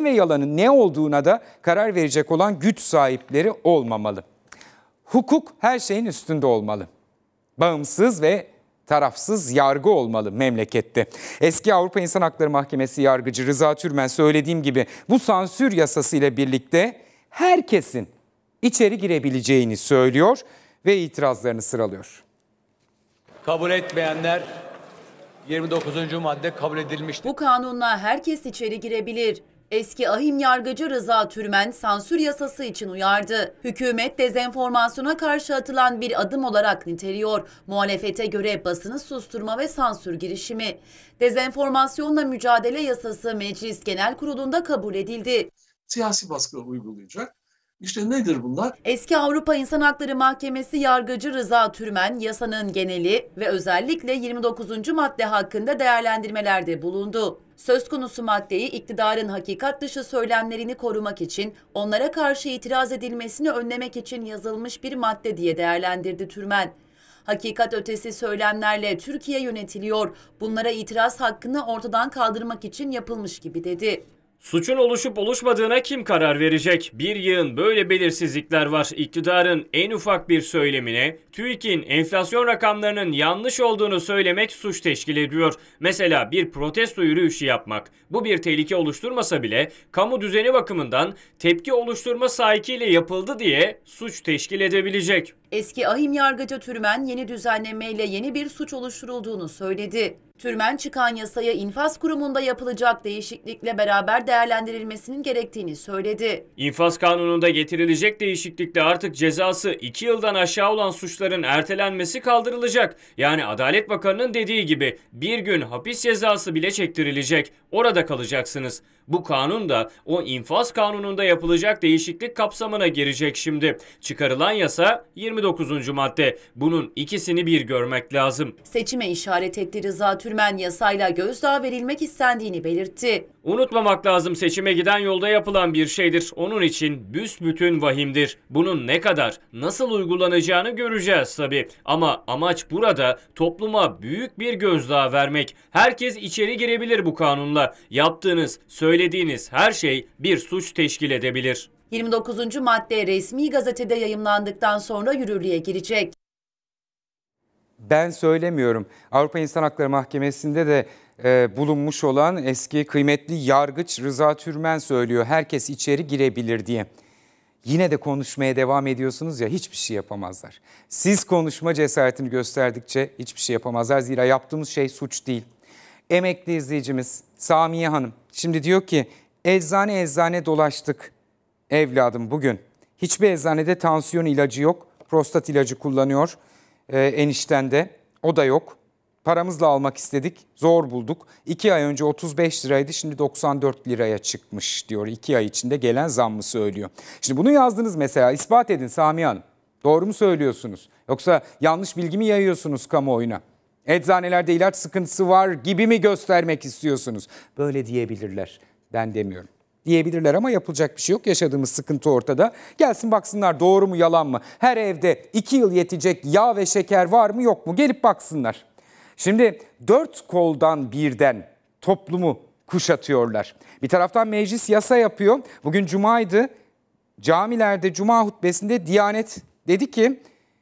ve yalanın ne olduğuna da karar verecek olan güç sahipleri olmamalı. Hukuk her şeyin üstünde olmalı. Bağımsız ve tarafsız yargı olmalı memlekette. Eski Avrupa İnsan Hakları Mahkemesi yargıcı Rıza Türmen söylediğim gibi bu sansür yasası ile birlikte herkesin içeri girebileceğini söylüyor ve itirazlarını sıralıyor. Kabul etmeyenler 29. madde kabul edilmiştir. Bu kanunla herkes içeri girebilir. Eski ahim yargıcı Rıza Türmen sansür yasası için uyardı. Hükümet dezenformasyona karşı atılan bir adım olarak niteliyor. Muhalefete göre basını susturma ve sansür girişimi. Dezenformasyonla mücadele yasası Meclis Genel Kurulu'nda kabul edildi. Siyasi baskı uygulayacak işte nedir bunlar? Eski Avrupa İnsan Hakları Mahkemesi yargıcı Rıza Türmen yasanın geneli ve özellikle 29. madde hakkında değerlendirmelerde bulundu. Söz konusu maddeyi iktidarın hakikat dışı söylemlerini korumak için onlara karşı itiraz edilmesini önlemek için yazılmış bir madde diye değerlendirdi Türmen hakikat ötesi söylemlerle Türkiye yönetiliyor. Bunlara itiraz hakkını ortadan kaldırmak için yapılmış gibi dedi. Suçun oluşup oluşmadığına kim karar verecek? Bir yığın böyle belirsizlikler var. İktidarın en ufak bir söylemine TÜİK'in enflasyon rakamlarının yanlış olduğunu söylemek suç teşkil ediyor. Mesela bir protesto yürüyüşü yapmak. Bu bir tehlike oluşturmasa bile kamu düzeni bakımından tepki oluşturma sahikiyle yapıldı diye suç teşkil edebilecek. Eski ahim yargıcı Türmen yeni düzenlemeyle yeni bir suç oluşturulduğunu söyledi. Türmen çıkan yasaya infaz kurumunda yapılacak değişiklikle beraber değerlendirilmesinin gerektiğini söyledi. İnfaz kanununda getirilecek değişiklikle artık cezası 2 yıldan aşağı olan suçların ertelenmesi kaldırılacak. Yani Adalet Bakanı'nın dediği gibi bir gün hapis cezası bile çektirilecek. Orada kalacaksınız. Bu kanun da o infaz kanununda yapılacak değişiklik kapsamına girecek şimdi. Çıkarılan yasa 29. madde. Bunun ikisini bir görmek lazım. Seçime işaret etti Rıza Türmen yasayla gözdağı verilmek istendiğini belirtti. Unutmamak lazım seçime giden yolda yapılan bir şeydir. Onun için büsbütün vahimdir. Bunun ne kadar, nasıl uygulanacağını göreceğiz tabii. Ama amaç burada topluma büyük bir gözdağı vermek. Herkes içeri girebilir bu kanunla. Yaptığınız, söyle söylediğiniz her şey bir suç teşkil edebilir. 29. madde resmi gazetede yayımlandıktan sonra yürürlüğe girecek. Ben söylemiyorum. Avrupa İnsan Hakları Mahkemesi'nde de e, bulunmuş olan eski kıymetli yargıç Rıza Türmen söylüyor. Herkes içeri girebilir diye. Yine de konuşmaya devam ediyorsunuz ya hiçbir şey yapamazlar. Siz konuşma cesaretini gösterdikçe hiçbir şey yapamazlar. Zira yaptığımız şey suç değil. Emekli izleyicimiz Samiye Hanım Şimdi diyor ki eczane eczane dolaştık evladım bugün. Hiçbir eczanede tansiyon ilacı yok. Prostat ilacı kullanıyor e, de. O da yok. Paramızla almak istedik. Zor bulduk. İki ay önce 35 liraydı şimdi 94 liraya çıkmış diyor. İki ay içinde gelen zammı söylüyor. Şimdi bunu yazdınız mesela ispat edin Sami Hanım. Doğru mu söylüyorsunuz? Yoksa yanlış bilgi mi yayıyorsunuz kamuoyuna? eczanelerde ilaç sıkıntısı var gibi mi göstermek istiyorsunuz? Böyle diyebilirler. Ben demiyorum diyebilirler ama yapılacak bir şey yok. Yaşadığımız sıkıntı ortada. Gelsin baksınlar doğru mu yalan mı? Her evde iki yıl yetecek yağ ve şeker var mı yok mu? Gelip baksınlar. Şimdi dört koldan birden toplumu kuşatıyorlar. Bir taraftan meclis yasa yapıyor. Bugün cumaydı. Camilerde cuma hutbesinde Diyanet dedi ki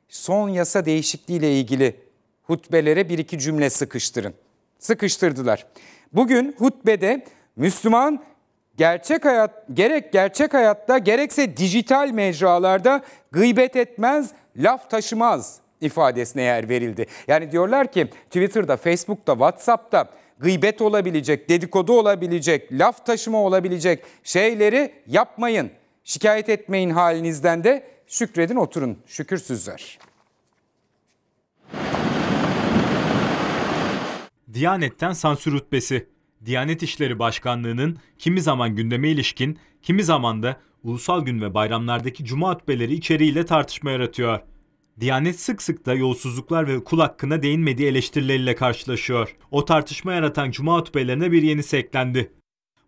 son yasa değişikliğiyle ilgili hutbelere bir iki cümle sıkıştırın. Sıkıştırdılar. Bugün hutbede Müslüman gerçek hayat gerek gerçek hayatta gerekse dijital mecralarda gıybet etmez, laf taşımaz ifadesine yer verildi. Yani diyorlar ki Twitter'da, Facebook'ta, WhatsApp'ta gıybet olabilecek, dedikodu olabilecek, laf taşıma olabilecek şeyleri yapmayın. Şikayet etmeyin halinizden de şükredin oturun şükürsüzler. Diyanet'ten sansür rütbesi. Diyanet İşleri Başkanlığı'nın kimi zaman gündeme ilişkin, kimi zaman da ulusal gün ve bayramlardaki cuma hutbeleri içeriğiyle tartışma yaratıyor. Diyanet sık sık da yolsuzluklar ve kul hakkına değinmediği eleştirileriyle karşılaşıyor. O tartışma yaratan cuma hutbelerine bir yenisi eklendi.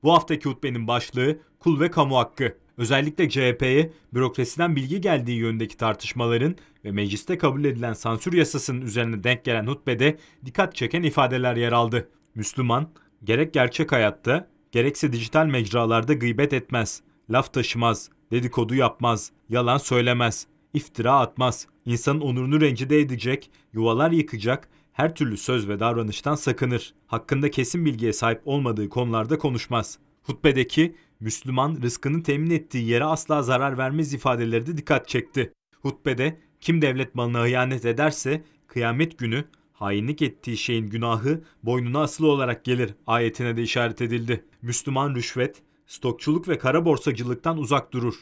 Bu haftaki hutbenin başlığı kul ve kamu hakkı. Özellikle CHP'ye bürokrasiden bilgi geldiği yönündeki tartışmaların ve mecliste kabul edilen sansür yasasının üzerine denk gelen hutbede dikkat çeken ifadeler yer aldı. Müslüman, gerek gerçek hayatta gerekse dijital mecralarda gıybet etmez, laf taşımaz, dedikodu yapmaz, yalan söylemez, iftira atmaz, insanın onurunu rencide edecek, yuvalar yıkacak, her türlü söz ve davranıştan sakınır. Hakkında kesin bilgiye sahip olmadığı konularda konuşmaz. Hutbedeki Müslüman rızkını temin ettiği yere asla zarar vermez ifadeleri de dikkat çekti. Hutbede kim devlet malına hıyanet ederse kıyamet günü hainlik ettiği şeyin günahı boynuna asılı olarak gelir ayetine de işaret edildi. Müslüman rüşvet, stokçuluk ve kara borsacılıktan uzak durur.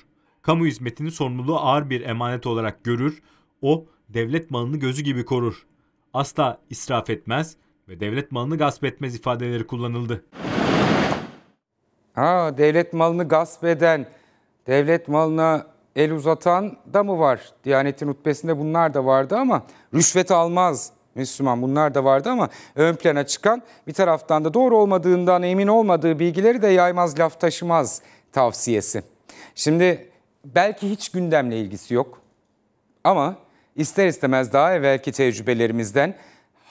Kamu hizmetini sorumluluğu ağır bir emanet olarak görür. O devlet malını gözü gibi korur. Asla israf etmez ve devlet malını gasp etmez ifadeleri kullanıldı. Ha, devlet malını gasp eden, devlet malına el uzatan da mı var? Diyanetin hutbesinde bunlar da vardı ama rüşvet almaz Müslüman bunlar da vardı ama ön plana çıkan bir taraftan da doğru olmadığından emin olmadığı bilgileri de yaymaz laf taşımaz tavsiyesi. Şimdi belki hiç gündemle ilgisi yok ama ister istemez daha evvelki tecrübelerimizden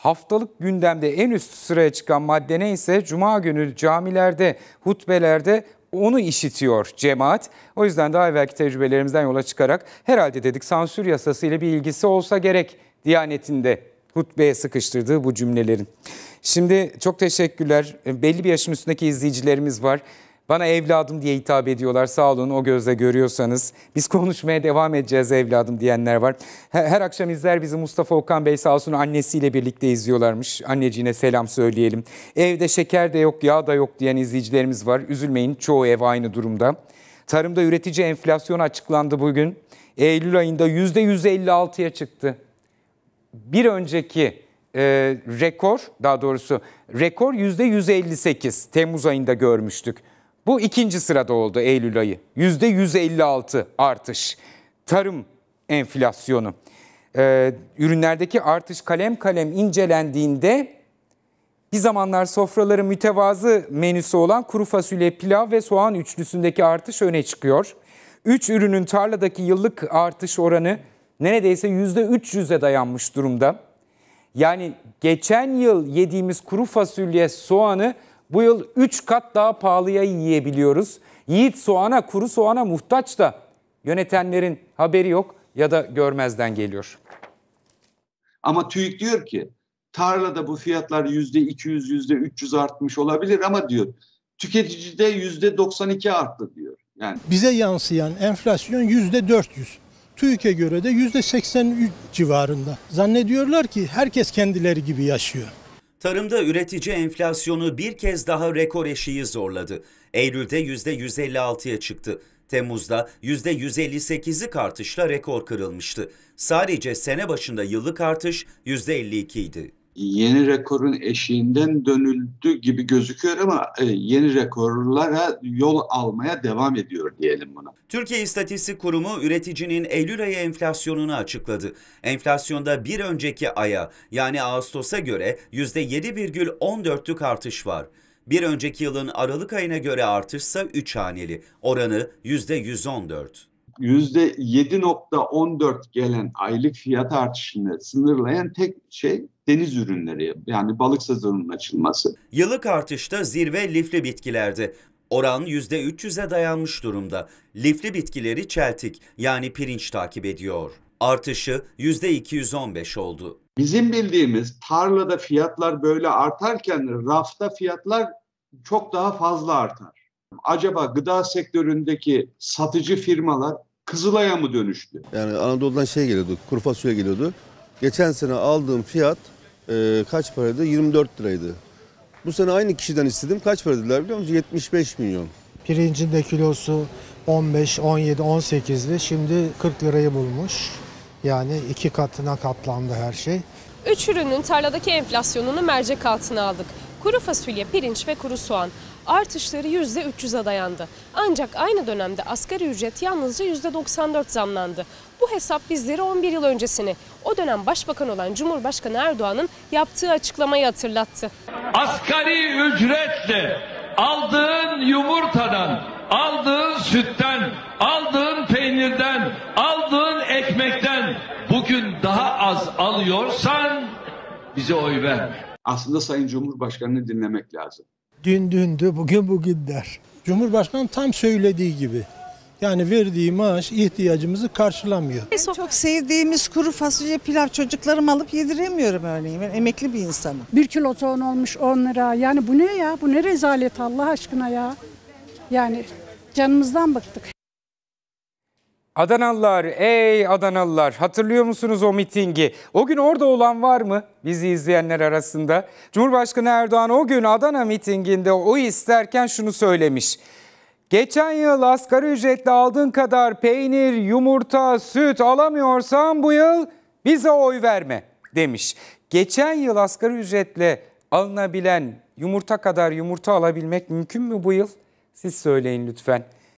Haftalık gündemde en üst sıraya çıkan madde ne ise cuma günü camilerde, hutbelerde onu işitiyor cemaat. O yüzden daha evvelki tecrübelerimizden yola çıkarak herhalde dedik sansür yasası ile bir ilgisi olsa gerek Diyanet'inde hutbeye sıkıştırdığı bu cümlelerin. Şimdi çok teşekkürler. Belli bir yaşın üstündeki izleyicilerimiz var. Bana evladım diye hitap ediyorlar sağ olun o gözle görüyorsanız. Biz konuşmaya devam edeceğiz evladım diyenler var. Her, akşam izler bizi Mustafa Okan Bey sağ olsun annesiyle birlikte izliyorlarmış. Anneciğine selam söyleyelim. Evde şeker de yok yağ da yok diyen izleyicilerimiz var. Üzülmeyin çoğu ev aynı durumda. Tarımda üretici enflasyon açıklandı bugün. Eylül ayında %156'ya çıktı. Bir önceki e, rekor daha doğrusu rekor %158 Temmuz ayında görmüştük. Bu ikinci sırada oldu Eylül ayı. Yüzde 156 artış. Tarım enflasyonu. Ee, ürünlerdeki artış kalem kalem incelendiğinde bir zamanlar sofraların mütevazı menüsü olan kuru fasulye, pilav ve soğan üçlüsündeki artış öne çıkıyor. Üç ürünün tarladaki yıllık artış oranı neredeyse yüzde %300'e dayanmış durumda. Yani geçen yıl yediğimiz kuru fasulye, soğanı bu yıl 3 kat daha pahalıya yiyebiliyoruz. Yiğit soğana, kuru soğana muhtaç da yönetenlerin haberi yok ya da görmezden geliyor. Ama TÜİK diyor ki tarlada bu fiyatlar yüzde 200, yüzde 300 artmış olabilir ama diyor tüketicide yüzde 92 arttı diyor. Yani. Bize yansıyan enflasyon yüzde 400. TÜİK'e göre de yüzde 83 civarında. Zannediyorlar ki herkes kendileri gibi yaşıyor. Tarımda üretici enflasyonu bir kez daha rekor eşiği zorladı. Eylül'de %156'ya çıktı. Temmuz'da %158'lik artışla rekor kırılmıştı. Sadece sene başında yıllık artış %52 idi yeni rekorun eşiğinden dönüldü gibi gözüküyor ama e, yeni rekorlara yol almaya devam ediyor diyelim buna. Türkiye İstatistik Kurumu üreticinin Eylül ayı enflasyonunu açıkladı. Enflasyonda bir önceki aya yani Ağustos'a göre %7,14'lük artış var. Bir önceki yılın Aralık ayına göre artışsa 3 haneli, oranı %114. %7.14 gelen aylık fiyat artışını sınırlayan tek şey deniz ürünleri yani balık sezonunun açılması. Yıllık artışta zirve lifli bitkilerde. Oran %300'e dayanmış durumda. Lifli bitkileri çeltik yani pirinç takip ediyor. Artışı %215 oldu. Bizim bildiğimiz tarlada fiyatlar böyle artarken rafta fiyatlar çok daha fazla artar. Acaba gıda sektöründeki satıcı firmalar Kızılay'a mı dönüştü? Yani Anadolu'dan şey geliyordu, kuru fasulye geliyordu. Geçen sene aldığım fiyat e, kaç paraydı? 24 liraydı. Bu sene aynı kişiden istedim. Kaç para dediler biliyor musunuz? 75 milyon. Pirincin de kilosu 15, 17, 18'di. Şimdi 40 lirayı bulmuş. Yani iki katına katlandı her şey. Üç ürünün tarladaki enflasyonunu mercek altına aldık. Kuru fasulye, pirinç ve kuru soğan artışları %300'e dayandı. Ancak aynı dönemde asgari ücret yalnızca %94 zamlandı. Bu hesap bizleri 11 yıl öncesini, o dönem başbakan olan Cumhurbaşkanı Erdoğan'ın yaptığı açıklamayı hatırlattı. Asgari ücretle aldığın yumurtadan, aldığın sütten, aldığın peynirden, aldığın ekmekten bugün daha az alıyorsan bize oy verme. Aslında Sayın Cumhurbaşkanı'nı dinlemek lazım. Dün dündü, bugün bugün der. Cumhurbaşkanı tam söylediği gibi. Yani verdiği maaş ihtiyacımızı karşılamıyor. En çok sevdiğimiz kuru fasulye pilav çocuklarım alıp yediremiyorum örneğin. Ben emekli bir insanım. Bir kilo soğan olmuş 10 lira. Yani bu ne ya? Bu ne rezalet Allah aşkına ya? Yani canımızdan bıktık. Adanalılar, ey Adanalılar hatırlıyor musunuz o mitingi? O gün orada olan var mı bizi izleyenler arasında? Cumhurbaşkanı Erdoğan o gün Adana mitinginde o isterken şunu söylemiş. Geçen yıl asgari ücretle aldığın kadar peynir, yumurta, süt alamıyorsan bu yıl bize oy verme demiş. Geçen yıl asgari ücretle alınabilen yumurta kadar yumurta alabilmek mümkün mü bu yıl? Siz söyleyin lütfen.